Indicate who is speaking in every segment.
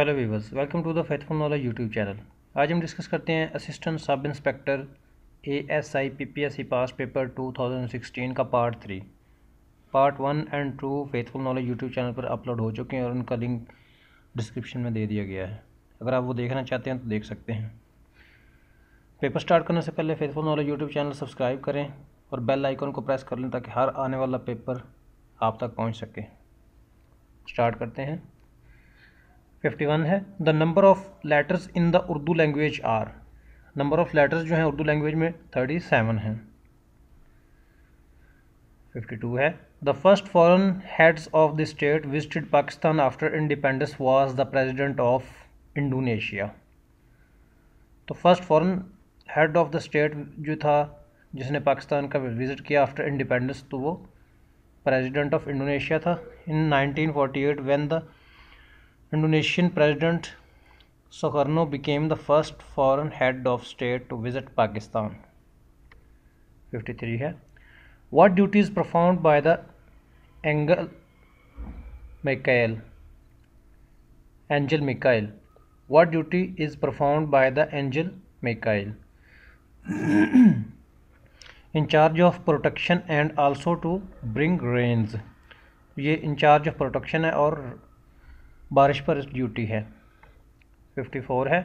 Speaker 1: Hello viewers welcome to the faithful knowledge YouTube channel आज हम discuss करते हैं assistant sub inspector A S I P P S C past paper two thousand sixteen का part three part one and two faithful knowledge YouTube channel पर upload हो चुके हैं और उनका लिंक डिस्क्रिप्शन में दे दिया गया है अगर आप वो देखना चाहते हैं तो देख सकते हैं पेपर स्टार्ट करने से पहले faithful knowledge YouTube channel subscribe करें और बेल आइकन को प्रेस कर लें ताकि हर आने वाला पेपर आप तक पहुँच सके स्टार्ट करते हैं 51 है the number of letters in the Urdu language are number of letters जो हैं उर्दू लैंग्वेज में 37 हैं 52 है the first foreign heads of the state visited Pakistan after independence was the president of Indonesia तो first foreign head of the state जो था जिसने पाकिस्तान का विज़िट किया आफ्टर इंडिपेंडेंस तो वो प्रेजिडेंट ऑफ इंडोनेशिया था in 1948 when the Indonesian President Sukarno became the first foreign head of state to visit Pakistan. 53 है What duties performed by the Angel Michael Angel Michael What duty is performed by the Angel Michael in charge of protection and also to bring rains ये in charge of protection है और बारिश पर duty है 54 है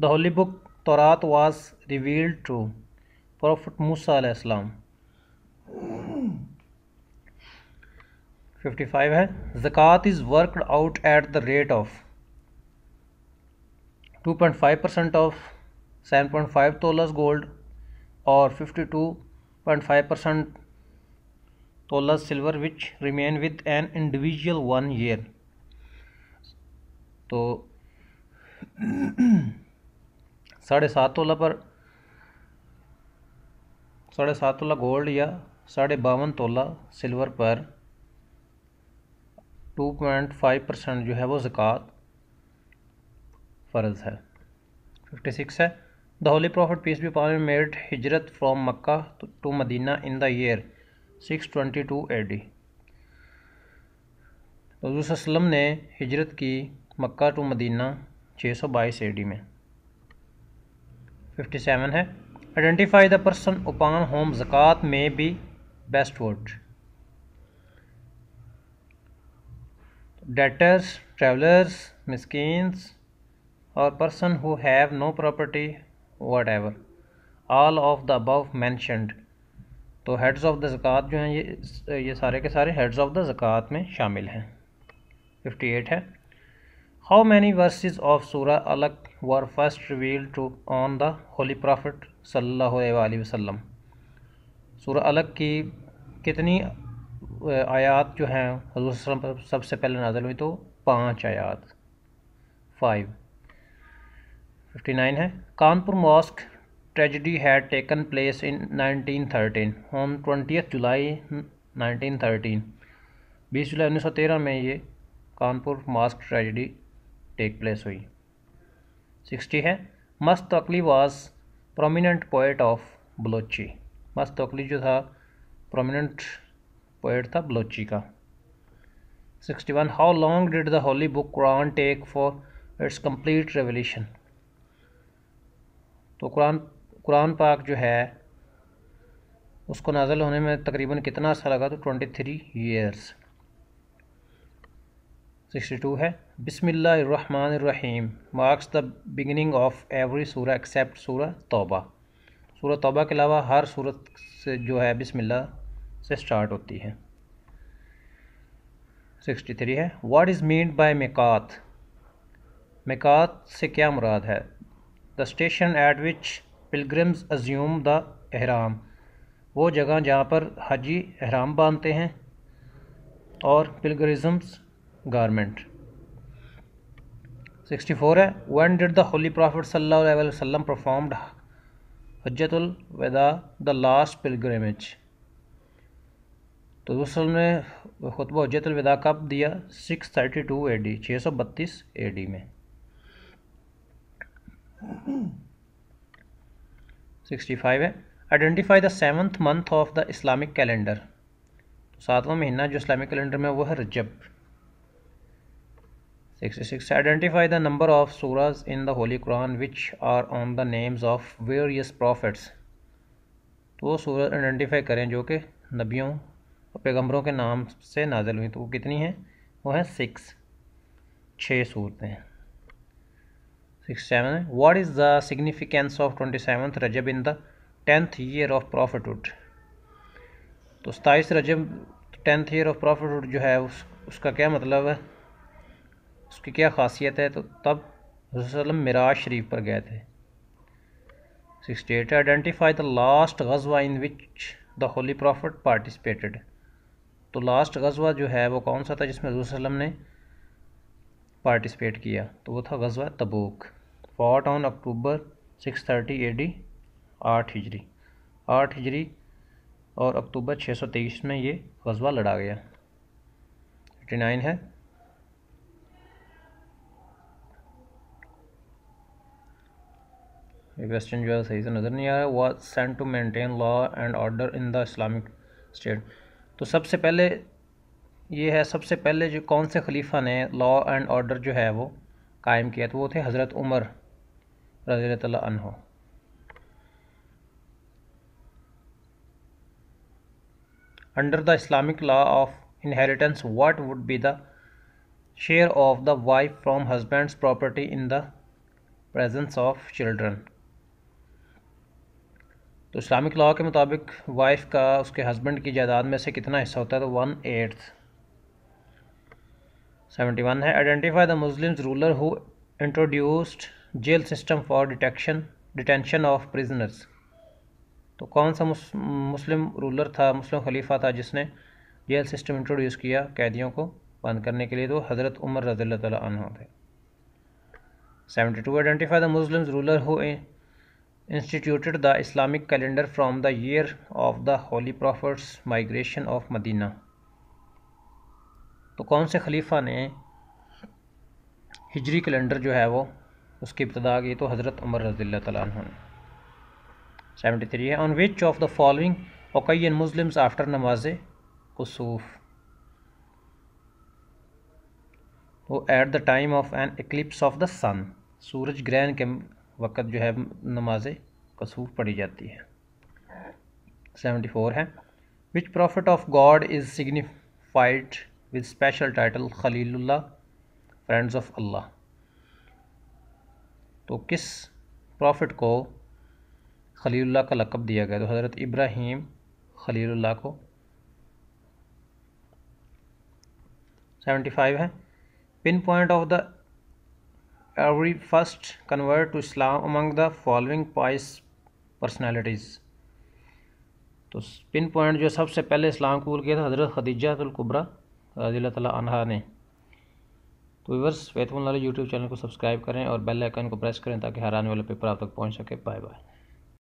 Speaker 1: the holy book Taurat was revealed to prophet Musa अलैहिस्सलाम 55 है जक़ात is worked out at the rate of 2.5 percent of 7.5 tolas gold और 52.5 percent tolas silver which remain with an individual one year तो साढ़े सात तोला पर साढ़े सात तोला गोल्ड या साढ़े बावन तोला सिल्वर पर टू पॉइंट फाइव परसेंट जो है वो ज़क़़त फ़र्ज़ है फिफ्टी सिक्स है the holy prophet peace be upon made हिजरत from Mecca to Medina in the year six twenty two A D हजूसम ने हिजरत की मक्का टू मदीना 622 डी में 57 है identify the person upon whom जक़ात may be best word debtors travellers मिसकिन्स और person who have no property whatever all of the above mentioned तो हेड्स ऑफ द ज़क़़त जो हैं ये ये सारे के सारे हेड्स ऑफ द ज़क़़त में शामिल हैं 58 है हाउ मैनी verses ऑफ सूरा अलग were first revealed to on the holy prophet सल्लल्लाहु वसम सूरा अलग की कितनी आयात जो हैं पर सबसे पहले नाजल हुई तो पाँच आयात फाइव फिफ्टी नाइन है Kanpur mosque tragedy had taken place in nineteen thirteen on twentieth July nineteen thirteen बीस जुलाई उन्नीस सौ तेरह में ये Kanpur mosque tragedy take place हुई सिक्सटी है Mast Akli was prominent poet of Balochi Mast Akli जो था प्रोमिनेंट पोइट था बलोची का sixty one how long did the holy book Quran take for its complete revolution तो कुरान कुरान पाक जो है उसको नाजल होने में तकरीबन कितना अर्सा लगा तो twenty three years sixty two है बिसमीम marks the beginning of every सूरा एक्सेप्ट सूरा तोबा सूरह तोबा के अलावा हर सूरत से जो है बिसमिल्ला से स्टार्ट होती है सिक्सटी थ्री है वाट इज़ मीन बाई मेकात मेकात से क्या मुराद है the station at which pilgrims assume the अहराम वो जगह जहाँ पर हजी अहराम बांधते हैं और पिलग्रिज़म्स गारमेंट 64 है when did the holy prophet सल्लल्लाहु अलैहि वसल्लम परफॉर्म्ड हजतुल वदा द लास्ट पिलग्रमेज तो रसल ने खुतब हजतुल वदा कब दिया 632 थर्टी टू ए डी छः सौ बत्तीस ए डी में 65 है identify the seventh month of the Islamic calendar सातवां महीना जो इस्लामिक कैलेंडर में वो है रजब 66 identify the number of surahs in the holy quran which are on the names of various prophets तो वो सूरज आइडेंटिफाई करें जो कि नबियों और पैगम्बरों के नाम से नाजिल हुई तो वो कितनी हैं वो हैं सिक्स छः सूरतें six seven what is the significance of twenty seven रजब in the tenth year of prophethood तो सताईस रजब टेंथ ईयर ऑफ प्रॉफिटुड जो है उस, उसका क्या मतलब है उसकी क्या खासियत है तो तब वसल्लम मराज शरीफ पर गए थे sixty eight identify the last गजवा in which the holy prophet participated तो लास्ट गजवा जो है वो कौन सा था जिसमें वसल्लम ने पार्टिसिपेट किया तो वो था गजवा Tabuk fought on October six thirty A D आठ हिजरी आठ हिजरी और अक्टूबर छः सौ तेईस में ये गजवा लड़ा गया एटी नाइन है ये क्वेश्चन जो है सही से नज़र नहीं आ रहा was sent to maintain law and order in the Islamic state तो सबसे पहले ये है सबसे पहले जो कौन से खलीफा ने लॉ एंड ऑर्डर जो है वो कायम किया तो वो थे हज़रत उमर रजी तहो under the Islamic law of inheritance what would be the share of the wife from husband's property in the presence of children तो इस्लामिक लॉ के मुताबिक वाइफ का उसके हस्बैंड की जायदाद में से कितना हिस्सा होता है तो वन एट्थ सेवेंटी वन है identify the Muslims ruler who introduced jail system for detection detention of prisoners तो कौन सा मुस्लिम रूलर था मुस्लिम खलीफा था जिसने जेल सिस्टम इंट्रोड्यूस किया कैदियों को बंद करने के लिए तो हज़रत उमर रजील्ला थे seventy two identify the Muslims ruler who instituted the Islamic calendar from the year of the holy prophet's migration of Medina तो कौन से खलीफा ने हिजरी कैलेंडर जो है वो उसकी इब्तदा की तो हज़रत उमर रजील तवेंटी थ्री है on which of the following occasion Muslims after नमाज कसूफ वो at the time of an eclipse of the sun सूरज ग्रहण के वक़्त जो है नमाज कसूर पढ़ी जाती है सेवेंटी फोर है which prophet of God is signified with special title खलील्ला फ्रेंड्स ऑफ अल्लाह तो किस प्रॉफिट को खलील्ला का लकब दिया गया तो हज़रत इब्राहिम खलील्ला को सेवेंटी फाइव है pin point of the every first convert to Islam among the following pious personalities तो पिन पॉइंट जो सबसे पहले इस्लाम कबूल किया था हज़रत खदीजातुल्कुबरा रजी तला अनहा ने तो व्यवर्स फैतमल यूट्यूब चैनल को सब्सक्राइब करें और बेल आइकन को प्रेस करें ताकि हर आने वाले पेपर आप तक पहुंच सके बाय बाय